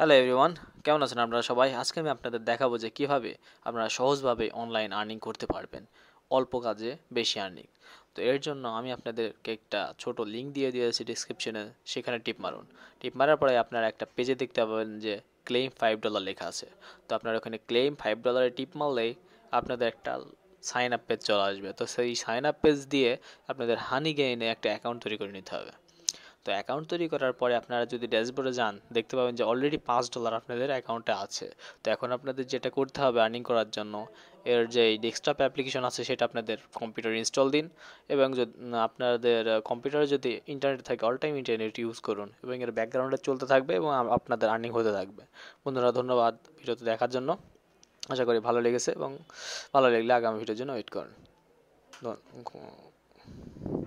hello everyone কেমন আছেন আপনারা সবাই আজকে আমি আপনাদের দেখাবো যে কিভাবে আপনারা সহজভাবে অনলাইন আর্নিং করতে পারবেন অল্প কাজে বেশি আর্নিং তো এর জন্য আমি আপনাদেরকে একটা ছোট লিঙ্ক দিয়ে দিয়েছি ডিসক্রিপশনে সেখানে টিপ মারুন টিপ মারার পরে আপনারা একটা পেজে দেখতে পাবেন যে ক্লেম ফাইভ ডলার লেখা আছে তো আপনারা ওখানে ক্লেম ফাইভ ডলারে টিপ মারলেই আপনাদের একটা সাইন আপ পেজ চলে আসবে তো সেই সাইন আপ পেজ দিয়ে আপনাদের হানি গেইনে একটা অ্যাকাউন্ট তৈরি করে নিতে হবে তো অ্যাকাউন্ট তৈরি করার পরে আপনারা যদি ড্যাশবোর্ডে যান দেখতে পাবেন যে অলরেডি পাঁচ ডলার আপনাদের অ্যাকাউন্টে আছে তো এখন আপনাদের যেটা করতে হবে আর্নিং করার জন্য এর যে ডেস্কটপ অ্যাপ্লিকেশন আছে সেটা আপনাদের কম্পিউটারে ইনস্টল দিন এবং আপনাদের কম্পিউটারে যদি ইন্টারনেট থাকে অল টাইম ইন্টারনেট ইউজ করুন এবং এর ব্যাকগ্রাউন্ডে চলতে থাকবে এবং আপনাদের আর্নিং হতে থাকবে বন্ধুরা ধন্যবাদ ভিডিওতে দেখার জন্য আশা করি ভালো লেগেছে এবং ভালো লাগলে আগামী ভিডিওর জন্য ওয়েট করুন